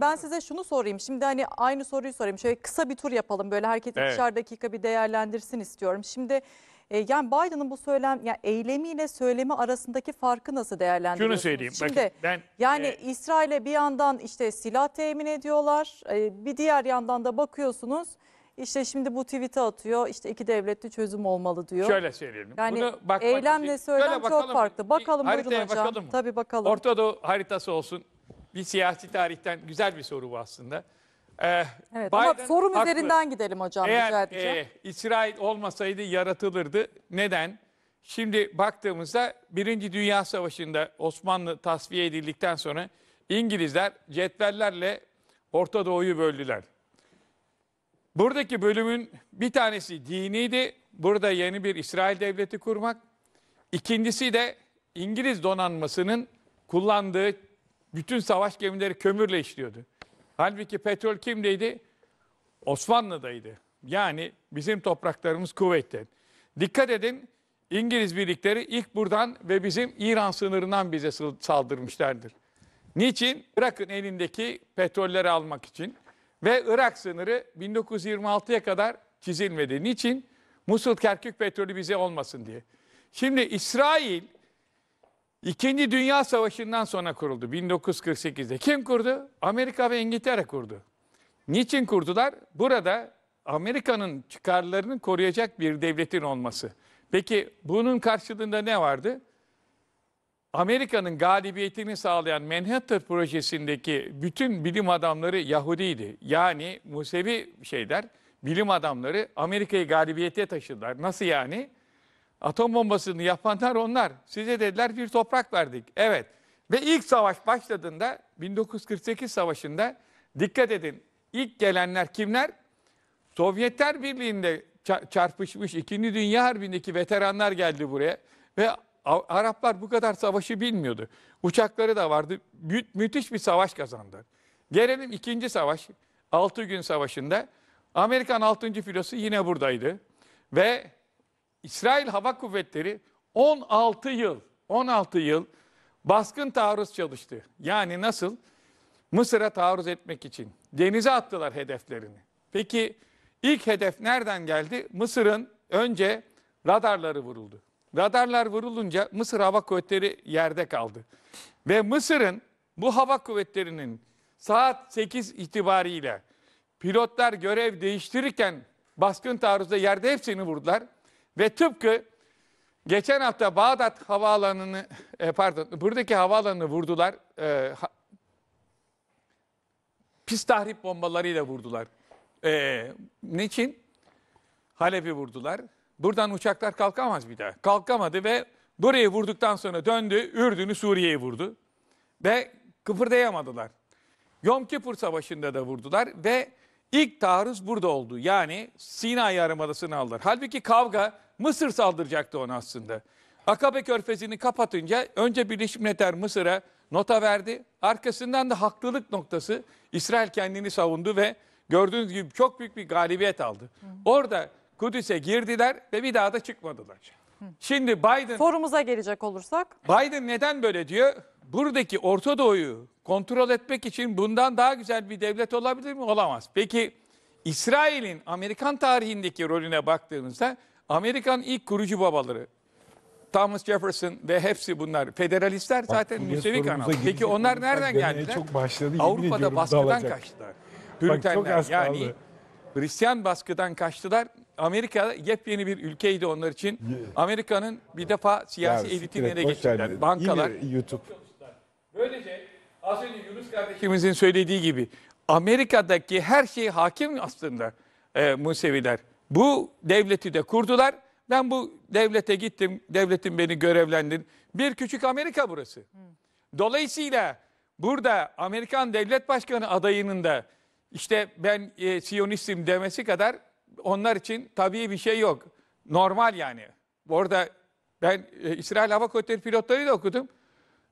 Ben size şunu sorayım. Şimdi hani aynı soruyu sorayım. Şöyle kısa bir tur yapalım. Böyle herkes evet. ikişer dakika bir değerlendirsin istiyorum. Şimdi e, yani Biden'ın bu söylem yani eylemiyle söylemi arasındaki farkı nasıl değerlendiriyorsunuz? Şunu söyleyeyim. Şimdi bakın, ben yani e, İsrail'e bir yandan işte silah temin ediyorlar. E, bir diğer yandan da bakıyorsunuz. İşte şimdi bu tweet'i atıyor. İşte iki devletli çözüm olmalı diyor. Şöyle söyleyelim. Yani Bunu bakmak eylemle söylem çok farklı. Bakalım bir, buyurun hocam. Bakalım. Tabii bakalım. Orta Doğu haritası olsun bir siyasi tarihten güzel bir soru bu aslında. Ee, evet, ama sorum haklı. üzerinden gidelim hocam. Eğer e, İsrail olmasaydı yaratılırdı. Neden? Şimdi baktığımızda Birinci Dünya Savaşı'nda Osmanlı tasfiye edildikten sonra İngilizler cetvellerle Orta Doğu'yu böldüler. Buradaki bölümün bir tanesi diniydi. Burada yeni bir İsrail devleti kurmak. İkincisi de İngiliz donanmasının kullandığı bütün savaş gemileri kömürle işliyordu. Halbuki petrol kimdeydi? Osmanlı'daydı. Yani bizim topraklarımız kuvvetli. Dikkat edin İngiliz birlikleri ilk buradan ve bizim İran sınırından bize saldırmışlardır. Niçin? Irak'ın elindeki petrolleri almak için. Ve Irak sınırı 1926'ya kadar çizilmedi. Niçin? Musul Kerkük petrolü bize olmasın diye. Şimdi İsrail İkinci Dünya Savaşı'ndan sonra kuruldu 1948'de. Kim kurdu? Amerika ve İngiltere kurdu. Niçin kurdular? Burada Amerika'nın çıkarlarını koruyacak bir devletin olması. Peki bunun karşılığında ne vardı? Amerika'nın galibiyetini sağlayan Manhattan projesindeki bütün bilim adamları Yahudiydi. Yani Musevi şeyler, bilim adamları Amerika'yı galibiyete taşıdılar. Nasıl yani? Atom bombasını yapanlar onlar. Size dediler bir toprak verdik. Evet. Ve ilk savaş başladığında 1948 savaşında dikkat edin. ilk gelenler kimler? Sovyetler Birliği'nde çarpışmış 2. Dünya Harbi'ndeki veteranlar geldi buraya. Ve Araplar bu kadar savaşı bilmiyordu. Uçakları da vardı. Mü müthiş bir savaş kazandı. Gelelim 2. savaş. 6 gün savaşında. Amerikan 6. filosu yine buradaydı. Ve İsrail Hava Kuvvetleri 16 yıl 16 yıl baskın taarruz çalıştı. Yani nasıl? Mısır'a taarruz etmek için. Denize attılar hedeflerini. Peki ilk hedef nereden geldi? Mısır'ın önce radarları vuruldu. Radarlar vurulunca Mısır Hava Kuvvetleri yerde kaldı. Ve Mısır'ın bu hava kuvvetlerinin saat 8 itibariyle pilotlar görev değiştirirken baskın taarruzda yerde hepsini vurdular. Ve tıpkı geçen hafta Bağdat havaalanını, e, pardon buradaki havaalanını vurdular. E, ha, pis tahrip bombalarıyla vurdular. E, niçin? Halep'i vurdular. Buradan uçaklar kalkamaz bir daha. Kalkamadı ve burayı vurduktan sonra döndü, Ürdün'ü Suriye'yi vurdu. Ve kıpırdayamadılar. Yom Kipur Savaşı'nda da vurdular ve ilk taarruz burada oldu. Yani Sina Yarımadası'nı aldılar. Halbuki kavga Mısır saldıracaktı ona aslında. Akabe körfezini kapatınca önce Birleşmiş Milletler Mısır'a nota verdi. Arkasından da haklılık noktası İsrail kendini savundu ve gördüğünüz gibi çok büyük bir galibiyet aldı. Hı. Orada Kudüs'e girdiler ve bir daha da çıkmadılar. Hı. Şimdi Biden... Forumuza gelecek olursak. Biden neden böyle diyor? Buradaki Orta Doğu'yu kontrol etmek için bundan daha güzel bir devlet olabilir mi? Olamaz. Peki İsrail'in Amerikan tarihindeki rolüne baktığımızda Amerikan ilk kurucu babaları Thomas Jefferson ve hepsi bunlar federalistler zaten müstevik anam. Peki onlar nereden geldiler? Çok başladı, Avrupa'da baskıdan kaçtılar. Püritenler yani kaldı. Hristiyan baskıdan kaçtılar. Amerika yepyeni bir ülkeydi onlar için. Amerika'nın bir defa siyasi ya, elitini geçtiler? Bankalar. YouTube. Böylece az önce Yunus kardeşimizin söylediği gibi Amerika'daki her şey hakim aslında e, Museviler. Bu devleti de kurdular. Ben bu devlete gittim, devletin beni görevlendir. Bir küçük Amerika burası. Dolayısıyla burada Amerikan devlet başkanı adayının da işte ben e, Siyonistim demesi kadar onlar için tabii bir şey yok. Normal yani. Orada ben e, İsrail Hava Kuvvetleri pilotları da okudum.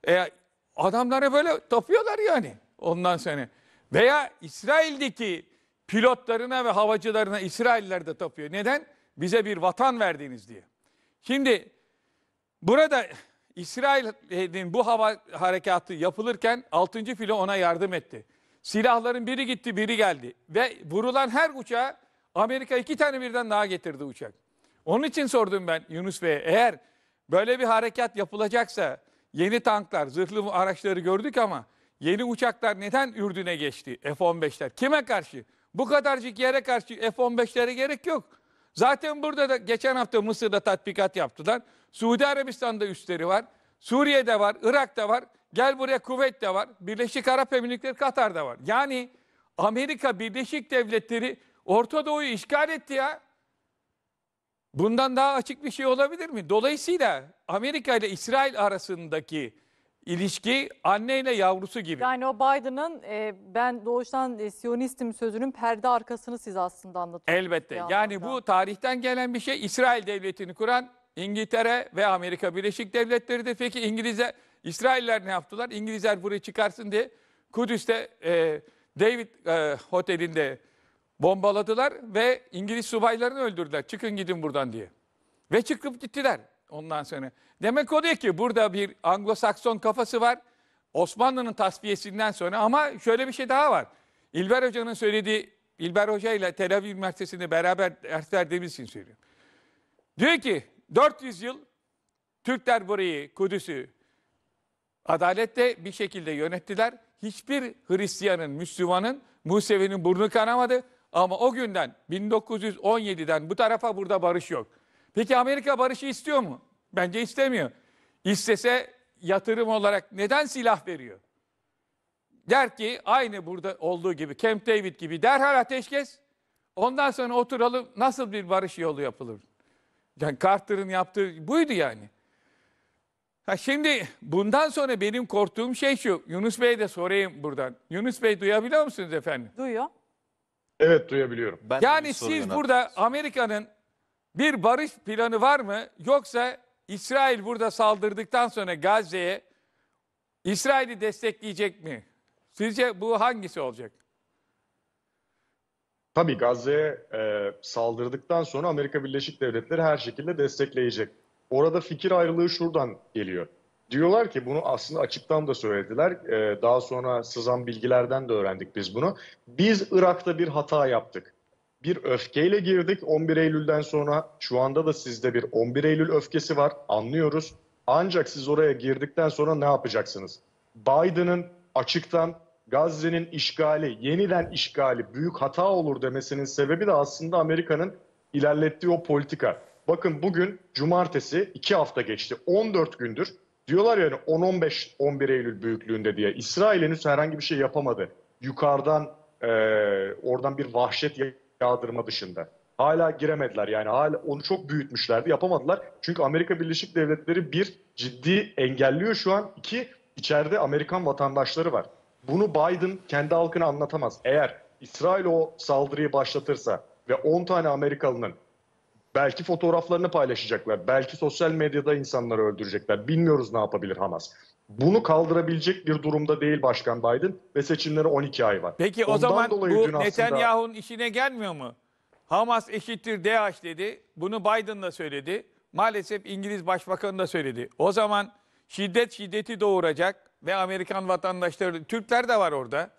E, adamlara böyle tapıyorlar yani ondan sonra. Veya İsrail'deki pilotlarına ve havacılarına İsrailler de tapıyor. Neden? Bize bir vatan verdiniz diye. Şimdi burada İsrail'in bu hava harekatı yapılırken 6. filo ona yardım etti. Silahların biri gitti biri geldi. Ve vurulan her uçağa Amerika iki tane birden daha getirdi uçak. Onun için sordum ben Yunus Bey'e eğer böyle bir harekat yapılacaksa yeni tanklar, zırhlı araçları gördük ama yeni uçaklar neden Ürdün'e geçti F-15'ler? Kime karşı? Bu kadarcık yere karşı F-15'lere gerek yok. Zaten burada da geçen hafta Mısır'da tatbikat yaptılar. Suudi Arabistan'da üstleri var. Suriye'de var, Irak'ta var. Gel buraya kuvvet de var. Birleşik Arap Emirlikleri Katar'da var. Yani Amerika Birleşik Devletleri Orta Doğu'yu işgal etti ya. Bundan daha açık bir şey olabilir mi? Dolayısıyla Amerika ile İsrail arasındaki İlişki anneyle yavrusu gibi. Yani o Biden'ın e, ben doğuştan e, Siyonistim sözünün perde arkasını siz aslında anlatıyorsunuz. Elbette. Yani bu tarihten gelen bir şey. İsrail devletini kuran İngiltere ve Amerika Birleşik Devletleri de peki İngilizler, İsrailler ne yaptılar? İngilizler burayı çıkarsın diye Kudüs'te e, David e, Oteli'nde bombaladılar ve İngiliz subaylarını öldürdüler. Çıkın gidin buradan diye. Ve çıkıp gittiler. Ondan sonra demek oluyor ki burada bir Anglo-Sakson kafası var. Osmanlı'nın tasfiyesinden sonra ama şöyle bir şey daha var. İlber Hoca'nın söylediği, İlber Hoca ile Tel Aviv Üniversitesi'nde beraber ders verdiğimiz için söylüyorum. Diyor ki 400 yıl Türkler burayı, Kudüs'ü adaletle bir şekilde yönettiler. Hiçbir Hristiyanın, Müslümanın, Musevi'nin burnu kanamadı. Ama o günden 1917'den bu tarafa burada barış yok. Peki Amerika barışı istiyor mu? Bence istemiyor. İstese yatırım olarak neden silah veriyor? Der ki aynı burada olduğu gibi Camp David gibi derhal ateşkes. Ondan sonra oturalım nasıl bir barış yolu yapılır? Yani Carter'ın yaptığı buydu yani. Ha şimdi bundan sonra benim korktuğum şey şu. Yunus Bey'e de sorayım buradan. Yunus Bey duyabiliyor musunuz efendim? Duyuyor. Evet duyabiliyorum. Ben yani siz burada Amerika'nın bir barış planı var mı? Yoksa İsrail burada saldırdıktan sonra Gazze'ye İsrail'i destekleyecek mi? Sizce bu hangisi olacak? Tabii Gazze'ye e, saldırdıktan sonra Amerika Birleşik Devletleri her şekilde destekleyecek. Orada fikir ayrılığı şuradan geliyor. Diyorlar ki bunu aslında açıktan da söylediler. E, daha sonra sızan bilgilerden de öğrendik biz bunu. Biz Irak'ta bir hata yaptık bir öfkeyle girdik 11 Eylül'den sonra. Şu anda da sizde bir 11 Eylül öfkesi var anlıyoruz. Ancak siz oraya girdikten sonra ne yapacaksınız? Biden'ın açıktan Gazze'nin işgali, yeniden işgali büyük hata olur demesinin sebebi de aslında Amerika'nın ilerlettiği o politika. Bakın bugün cumartesi 2 hafta geçti. 14 gündür diyorlar yani 10-15-11 Eylül büyüklüğünde diye. İsrail henüz herhangi bir şey yapamadı. Yukarıdan e, oradan bir vahşet yağdırma dışında. Hala giremediler yani hala onu çok büyütmüşlerdi yapamadılar. Çünkü Amerika Birleşik Devletleri bir ciddi engelliyor şu an. iki içeride Amerikan vatandaşları var. Bunu Biden kendi halkına anlatamaz. Eğer İsrail o saldırıyı başlatırsa ve 10 tane Amerikalının belki fotoğraflarını paylaşacaklar, belki sosyal medyada insanları öldürecekler. Bilmiyoruz ne yapabilir Hamas. Bunu kaldırabilecek bir durumda değil Başkan Biden ve seçimlere 12 ay var. Peki Ondan o zaman bu Netanyahu'nun aslında... işine gelmiyor mu? Hamas eşittir DH dedi. Bunu Biden da söyledi. Maalesef İngiliz Başbakanı da söyledi. O zaman şiddet şiddeti doğuracak ve Amerikan vatandaşları, Türkler de var orada.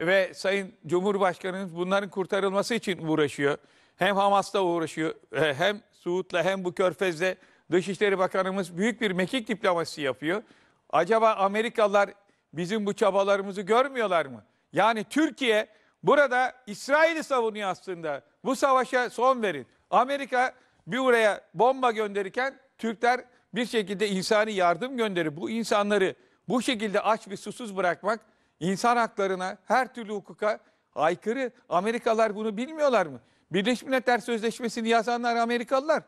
Ve Sayın Cumhurbaşkanımız bunların kurtarılması için uğraşıyor. Hem Hamas'ta uğraşıyor, e, hem Suud'la hem bu Körfez'de Dışişleri Bakanımız büyük bir mekik diplomasisi yapıyor. Acaba Amerikalılar bizim bu çabalarımızı görmüyorlar mı? Yani Türkiye burada İsrail'i savunuyor aslında. Bu savaşa son verin. Amerika bir oraya bomba gönderirken Türkler bir şekilde insani yardım gönderir. bu insanları bu şekilde aç ve susuz bırakmak insan haklarına, her türlü hukuka aykırı. Amerikalılar bunu bilmiyorlar mı? Birleşmiş Milletler Sözleşmesi'ni yazanlar Amerikalılar.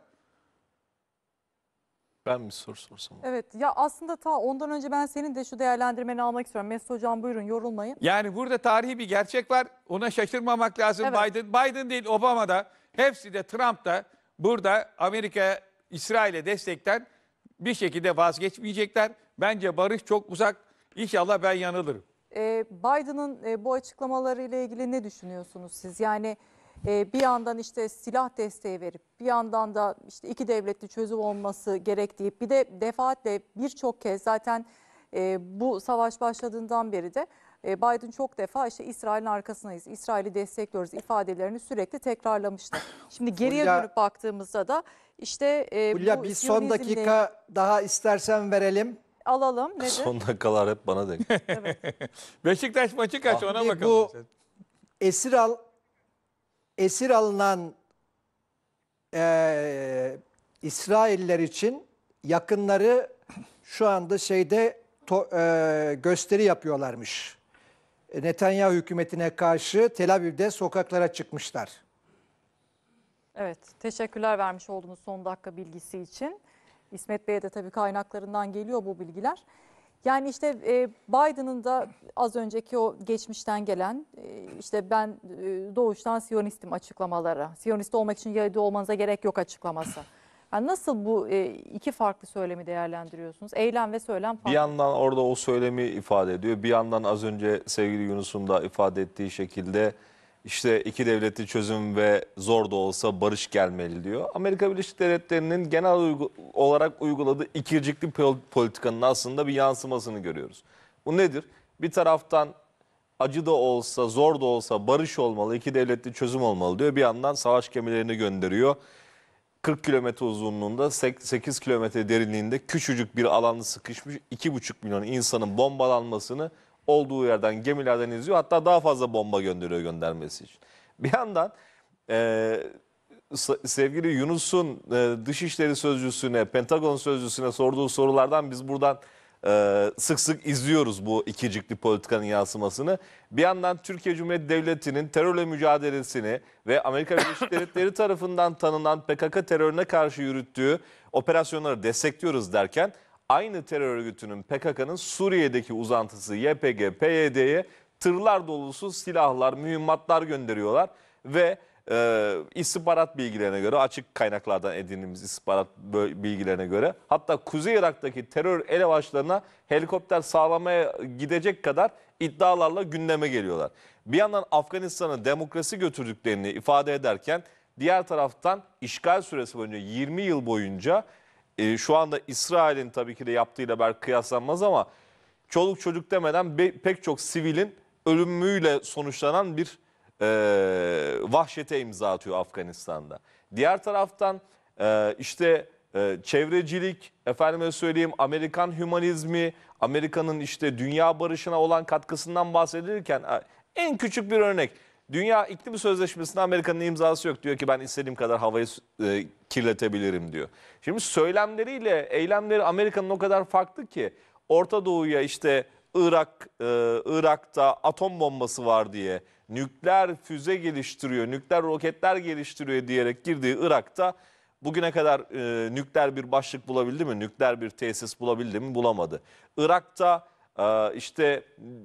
Ben bir soru sorsam. Evet ya aslında ta ondan önce ben senin de şu değerlendirmeni almak istiyorum. Mesut Hocam buyurun yorulmayın. Yani burada tarihi bir gerçek var. Ona şaşırmamak lazım. Evet. Biden, Biden değil Obama da hepsi de Trump da burada Amerika İsrail'e destekten bir şekilde vazgeçmeyecekler. Bence barış çok uzak. İnşallah ben yanılırım. Ee, Biden'ın e, bu açıklamalarıyla ilgili ne düşünüyorsunuz siz? Yani e, bir yandan işte silah desteği verip bir yandan da işte iki devletli çözüm olması gerek deyip bir de defaatle birçok kez zaten e, bu savaş başladığından beri de e, Biden çok defa işte İsrail'in arkasındayız, İsrail'i destekliyoruz ifadelerini sürekli tekrarlamıştı. Şimdi geriye Hulya, dönüp baktığımızda da işte e, Hulya, bu bir son dakika daha istersen verelim. alalım nedir? Son dakikalar hep bana denk. Beşiktaş maçı kaç ona bakalım. bu esir al esir alınan e, İsrailler için yakınları şu anda şeyde to, e, gösteri yapıyorlarmış. Netanyahu hükümetine karşı Tel Aviv'de sokaklara çıkmışlar. Evet, teşekkürler vermiş olduğunuz son dakika bilgisi için. İsmet Bey'e de tabii kaynaklarından geliyor bu bilgiler. Yani işte e, Biden'ın da az önceki o geçmişten gelen e, işte ben e, doğuştan Siyonistim açıklamalara, Siyonist olmak için Yahudi olmanıza gerek yok açıklaması. Yani nasıl bu e, iki farklı söylemi değerlendiriyorsunuz? Eylem ve söylem farklı. Bir yandan orada o söylemi ifade ediyor. Bir yandan az önce sevgili Yunus'un da ifade ettiği şekilde işte iki devletli çözüm ve zor da olsa barış gelmeli diyor. Amerika Birleşik Devletleri'nin genel uygu olarak uyguladığı ikircikli politikanın aslında bir yansımasını görüyoruz. Bu nedir? Bir taraftan acı da olsa, zor da olsa barış olmalı, iki devletli çözüm olmalı diyor. Bir yandan savaş gemilerini gönderiyor. 40 kilometre uzunluğunda, 8 kilometre derinliğinde küçücük bir alanda sıkışmış 2,5 milyon insanın bombalanmasını olduğu yerden gemilerden izliyor. Hatta daha fazla bomba gönderiyor göndermesi için. Bir yandan e, sevgili Yunus'un e, Dışişleri Sözcüsü'ne, Pentagon Sözcüsü'ne sorduğu sorulardan biz buradan e, sık sık izliyoruz bu ikicikli politikanın yansımasını. Bir yandan Türkiye Cumhuriyeti Devleti'nin terörle mücadelesini ve Amerika Birleşik Devletleri tarafından tanınan PKK terörüne karşı yürüttüğü operasyonları destekliyoruz derken aynı terör örgütünün PKK'nın Suriye'deki uzantısı YPG, PYD'ye tırlar dolusu silahlar, mühimmatlar gönderiyorlar ve e, istihbarat bilgilerine göre, açık kaynaklardan edindiğimiz istihbarat bilgilerine göre hatta Kuzey Irak'taki terör elebaşlarına helikopter sağlamaya gidecek kadar iddialarla gündeme geliyorlar. Bir yandan Afganistan'a demokrasi götürdüklerini ifade ederken diğer taraftan işgal süresi boyunca 20 yıl boyunca e, şu anda İsrail'in tabii ki de yaptığıyla belki kıyaslanmaz ama çoluk çocuk demeden be, pek çok sivilin ölümüyle sonuçlanan bir e, vahşete imza atıyor Afganistan'da. Diğer taraftan e, işte e, çevrecilik, efendime söyleyeyim Amerikan hümanizmi, Amerika'nın işte dünya barışına olan katkısından bahsedilirken en küçük bir örnek Dünya iklim Sözleşmesi'nde Amerika'nın imzası yok. Diyor ki ben istediğim kadar havayı e, kirletebilirim diyor. Şimdi söylemleriyle eylemleri Amerika'nın o kadar farklı ki Orta Doğu'ya işte Irak e, Irak'ta atom bombası var diye nükleer füze geliştiriyor, nükleer roketler geliştiriyor diyerek girdiği Irak'ta bugüne kadar e, nükleer bir başlık bulabildi mi? Nükleer bir tesis bulabildi mi? Bulamadı. Irak'ta e, işte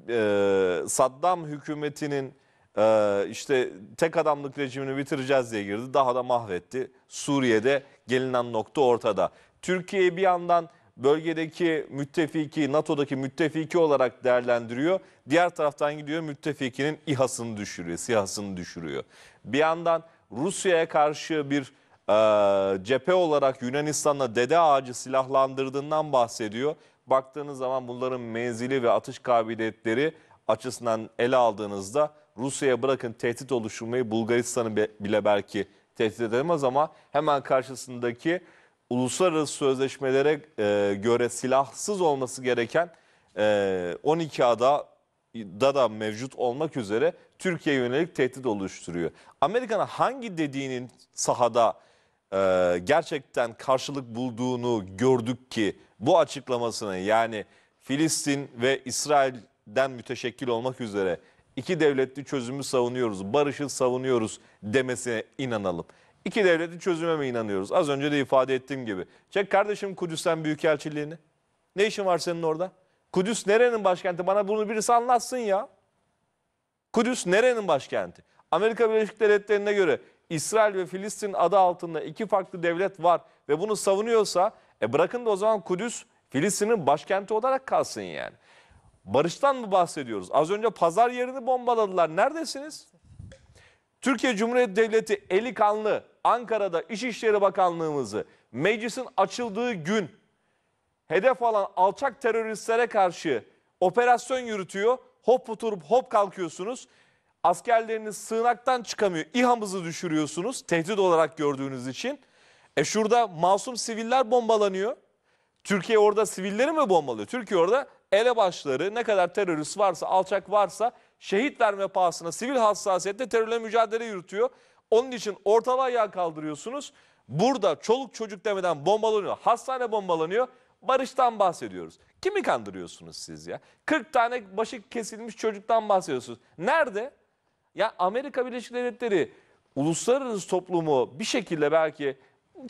e, Saddam hükümetinin ee, işte tek adamlık rejimini bitireceğiz diye girdi. Daha da mahvetti. Suriye'de gelinen nokta ortada. Türkiye bir yandan bölgedeki müttefiki, NATO'daki müttefiki olarak değerlendiriyor. Diğer taraftan gidiyor müttefikinin İHA'sını düşürüyor, SİHA'sını düşürüyor. Bir yandan Rusya'ya karşı bir e, cephe olarak Yunanistan'la dede ağacı silahlandırdığından bahsediyor. Baktığınız zaman bunların menzili ve atış kabiliyetleri açısından ele aldığınızda Rusya'ya bırakın tehdit oluşturmayı Bulgaristan'ı bile belki tehdit edemez ama hemen karşısındaki uluslararası sözleşmelere e, göre silahsız olması gereken e, 12 ada da da mevcut olmak üzere Türkiye yönelik tehdit oluşturuyor. Amerika'nın hangi dediğinin sahada e, gerçekten karşılık bulduğunu gördük ki bu açıklamasını yani Filistin ve İsrail'den müteşekkil olmak üzere iki devletli çözümü savunuyoruz, barışı savunuyoruz demesine inanalım. İki devletli çözüme mi inanıyoruz? Az önce de ifade ettiğim gibi. Çek kardeşim Kudüs'ten Büyükelçiliğini. Ne işin var senin orada? Kudüs nerenin başkenti? Bana bunu birisi anlatsın ya. Kudüs nerenin başkenti? Amerika Birleşik Devletleri'ne göre İsrail ve Filistin adı altında iki farklı devlet var ve bunu savunuyorsa e bırakın da o zaman Kudüs Filistin'in başkenti olarak kalsın yani. Barıştan mı bahsediyoruz? Az önce pazar yerini bombaladılar. Neredesiniz? Türkiye Cumhuriyeti Devleti eli kanlı Ankara'da İçişleri Bakanlığımızı meclisin açıldığı gün hedef alan alçak teröristlere karşı operasyon yürütüyor. Hop oturup hop kalkıyorsunuz. Askerleriniz sığınaktan çıkamıyor. İHA'mızı düşürüyorsunuz tehdit olarak gördüğünüz için. E şurada masum siviller bombalanıyor. Türkiye orada sivilleri mi bombalıyor? Türkiye orada elebaşları ne kadar terörist varsa, alçak varsa şehit verme pahasına sivil hassasiyette terörle mücadele yürütüyor. Onun için ortalığı ayağa kaldırıyorsunuz. Burada çoluk çocuk demeden bombalanıyor, hastane bombalanıyor. Barıştan bahsediyoruz. Kimi kandırıyorsunuz siz ya? 40 tane başı kesilmiş çocuktan bahsediyorsunuz. Nerede? Ya Amerika Birleşik Devletleri uluslararası toplumu bir şekilde belki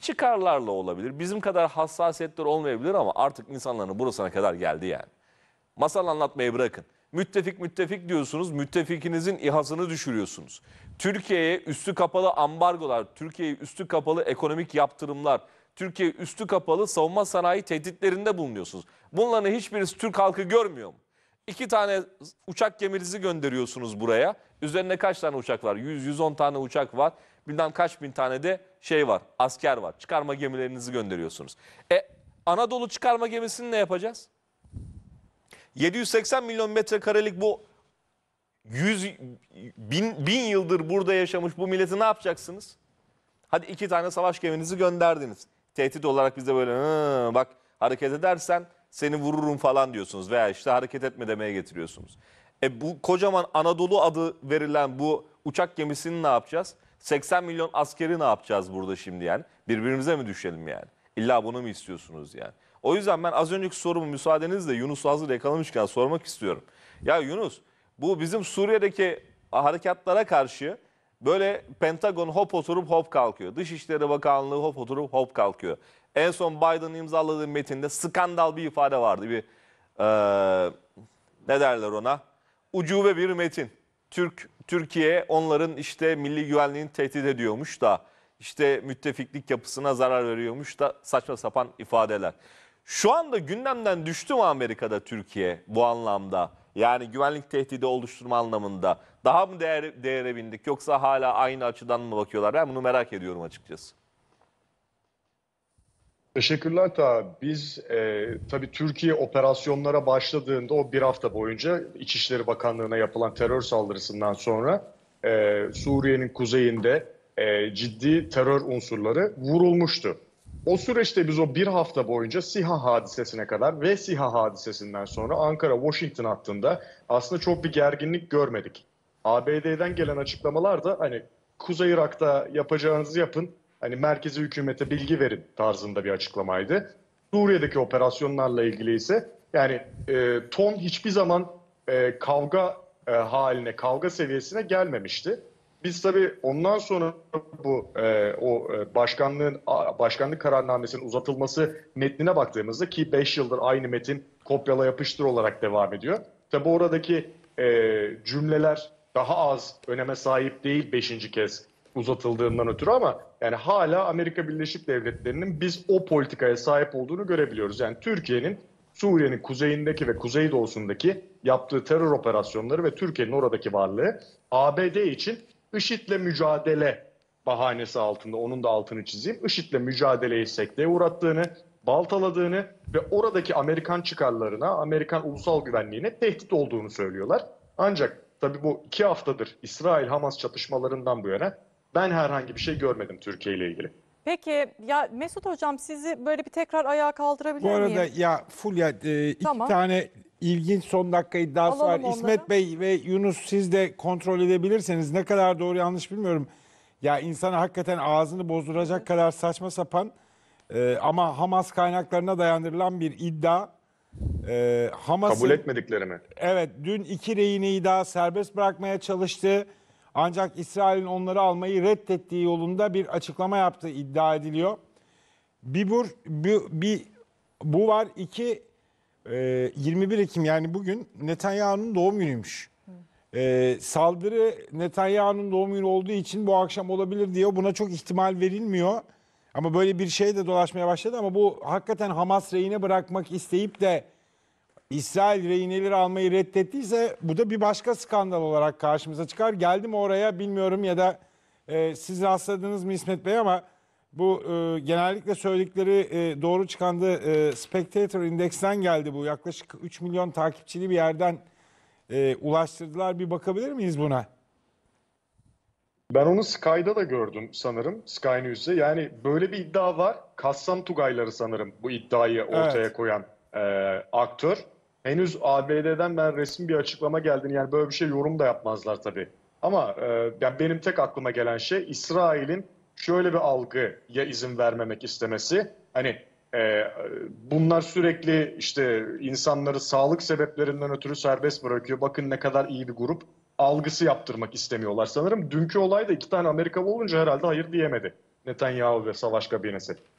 çıkarlarla olabilir. Bizim kadar hassasiyetler olmayabilir ama artık insanların burasına kadar geldi yani. Masal anlatmayı bırakın. Müttefik müttefik diyorsunuz, müttefikinizin ihasını düşürüyorsunuz. Türkiye'ye üstü kapalı ambargolar, Türkiye'ye üstü kapalı ekonomik yaptırımlar, Türkiye üstü kapalı savunma sanayi tehditlerinde bulunuyorsunuz. Bunların hiçbirisi Türk halkı görmüyor mu? İki tane uçak geminizi gönderiyorsunuz buraya. Üzerine kaç tane uçak var? 100-110 tane uçak var. Bilmem kaç bin tane de şey var, asker var. Çıkarma gemilerinizi gönderiyorsunuz. E Anadolu çıkarma gemisini ne yapacağız? 780 milyon metrekarelik bu 100 bin, bin yıldır burada yaşamış bu milleti ne yapacaksınız? Hadi iki tane savaş geminizi gönderdiniz. Tehdit olarak bize böyle bak hareket edersen seni vururum falan diyorsunuz veya işte hareket etme demeye getiriyorsunuz. E bu kocaman Anadolu adı verilen bu uçak gemisini ne yapacağız? 80 milyon askeri ne yapacağız burada şimdi yani? Birbirimize mi düşelim yani? İlla bunu mu istiyorsunuz yani? O yüzden ben az önceki sorumu müsaadenizle Yunus hazır yakalamışken sormak istiyorum. Ya Yunus bu bizim Suriye'deki harekatlara karşı böyle Pentagon hop oturup hop kalkıyor. Dışişleri Bakanlığı hop oturup hop kalkıyor. En son Biden imzaladığı metinde skandal bir ifade vardı. Bir e, ne derler ona? Ucube bir metin. Türk Türkiye onların işte milli güvenliğini tehdit ediyormuş da işte müttefiklik yapısına zarar veriyormuş da saçma sapan ifadeler. Şu anda gündemden düştü mü Amerika'da Türkiye bu anlamda? Yani güvenlik tehdidi oluşturma anlamında daha mı değer, değere bindik yoksa hala aynı açıdan mı bakıyorlar? Ben bunu merak ediyorum açıkçası. Teşekkürler ta. Biz e, tabii Türkiye operasyonlara başladığında o bir hafta boyunca İçişleri Bakanlığı'na yapılan terör saldırısından sonra e, Suriye'nin kuzeyinde e, ciddi terör unsurları vurulmuştu. O süreçte biz o bir hafta boyunca SİHA hadisesine kadar ve SİHA hadisesinden sonra Ankara-Washington hattında aslında çok bir gerginlik görmedik. ABD'den gelen açıklamalar da hani Kuzey Irak'ta yapacağınızı yapın, hani merkezi hükümete bilgi verin tarzında bir açıklamaydı. Suriye'deki operasyonlarla ilgili ise yani e, ton hiçbir zaman e, kavga e, haline, kavga seviyesine gelmemişti. Biz tabii ondan sonra bu e, o e, başkanlığın başkanlık kararnamesinin uzatılması metnine baktığımızda ki 5 yıldır aynı metin kopyala yapıştır olarak devam ediyor. Tabii oradaki e, cümleler daha az öneme sahip değil 5. kez uzatıldığından ötürü ama yani hala Amerika Birleşik Devletleri'nin biz o politikaya sahip olduğunu görebiliyoruz. Yani Türkiye'nin Suriye'nin kuzeyindeki ve kuzeydoğusundaki yaptığı terör operasyonları ve Türkiye'nin oradaki varlığı ABD için IŞİD'le mücadele bahanesi altında onun da altını çizeyim. IŞİD'le mücadeleyi sekteye uğrattığını, baltaladığını ve oradaki Amerikan çıkarlarına, Amerikan ulusal güvenliğine tehdit olduğunu söylüyorlar. Ancak tabii bu iki haftadır İsrail-Hamas çatışmalarından bu yana ben herhangi bir şey görmedim Türkiye ile ilgili. Peki ya Mesut Hocam sizi böyle bir tekrar ayağa kaldırabilir miyim? Bu miyim? arada ya Fulya e, iki Tamam. tane ilginç son dakika iddiası Alalım var. onları. İsmet Bey ve Yunus siz de kontrol edebilirseniz ne kadar doğru yanlış bilmiyorum. Ya insana hakikaten ağzını bozduracak kadar saçma sapan e, ama Hamas kaynaklarına dayandırılan bir iddia. E, Hamas'ın Kabul etmediklerimi. Evet dün iki rehineyi daha serbest bırakmaya çalıştı. Ancak İsrail'in onları almayı reddettiği yolunda bir açıklama yaptığı iddia ediliyor. Bir, bur, bir, bir bu var. iki e, 21 Ekim yani bugün Netanyahu'nun doğum günüymüş. E, saldırı Netanyahu'nun doğum günü olduğu için bu akşam olabilir diyor. Buna çok ihtimal verilmiyor. Ama böyle bir şey de dolaşmaya başladı ama bu hakikaten Hamas reyine bırakmak isteyip de İsrail rehineleri almayı reddettiyse bu da bir başka skandal olarak karşımıza çıkar. Geldim oraya bilmiyorum ya da e, siz rastladınız mı İsmet Bey ama bu e, genellikle söyledikleri e, doğru çıkandı. E, Spectator indeksten geldi bu. Yaklaşık 3 milyon takipçili bir yerden e, ulaştırdılar. Bir bakabilir miyiz buna? Ben onu Sky'da da gördüm sanırım. Sky News'te. Yani böyle bir iddia var. Kassam Tugayları sanırım bu iddiayı ortaya evet. koyan e, aktör henüz ABD'den ben resim bir açıklama geldiğini yani böyle bir şey yorum da yapmazlar tabii. Ama e, yani benim tek aklıma gelen şey İsrail'in şöyle bir algıya izin vermemek istemesi. Hani e, bunlar sürekli işte insanları sağlık sebeplerinden ötürü serbest bırakıyor. Bakın ne kadar iyi bir grup algısı yaptırmak istemiyorlar sanırım. Dünkü olayda iki tane Amerikalı olunca herhalde hayır diyemedi Netanyahu ve savaş kabinesi.